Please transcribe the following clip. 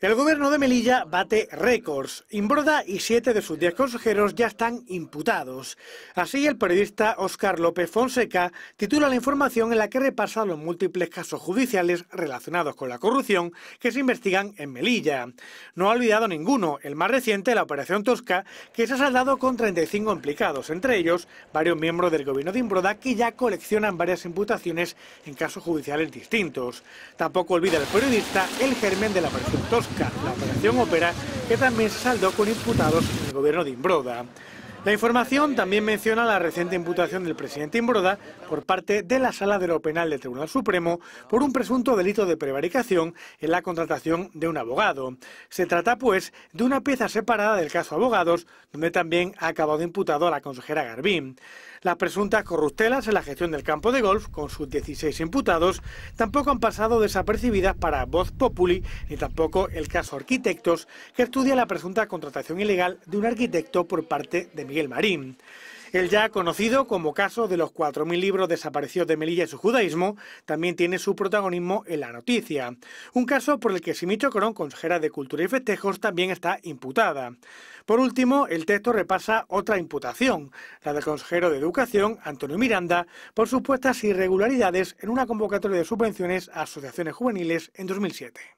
El gobierno de Melilla bate récords. Imbroda y siete de sus diez consejeros ya están imputados. Así, el periodista Óscar López Fonseca titula la información en la que repasa los múltiples casos judiciales relacionados con la corrupción que se investigan en Melilla. No ha olvidado ninguno, el más reciente, la Operación Tosca, que se ha saldado con 35 implicados, entre ellos varios miembros del gobierno de Imbroda que ya coleccionan varias imputaciones en casos judiciales distintos. Tampoco olvida el periodista el germen de la Operación Tosca la operación Opera, que también saldó con imputados en el gobierno de Imbroda. La información también menciona la reciente imputación del presidente Imbroda por parte de la Sala de lo Penal del Tribunal Supremo por un presunto delito de prevaricación en la contratación de un abogado. Se trata, pues, de una pieza separada del caso Abogados, donde también ha acabado imputado a la consejera Garbín. Las presuntas corruptelas en la gestión del campo de golf, con sus 16 imputados, tampoco han pasado desapercibidas para Voz Populi, ni tampoco el caso Arquitectos, que estudia la presunta contratación ilegal de un arquitecto por parte de Miguel Marín. El ya conocido como caso de los 4.000 libros desaparecidos de Melilla y su judaísmo también tiene su protagonismo en la noticia. Un caso por el que Simicho Corón, consejera de Cultura y Festejos, también está imputada. Por último, el texto repasa otra imputación, la del consejero de Educación, Antonio Miranda, por supuestas irregularidades en una convocatoria de subvenciones a asociaciones juveniles en 2007.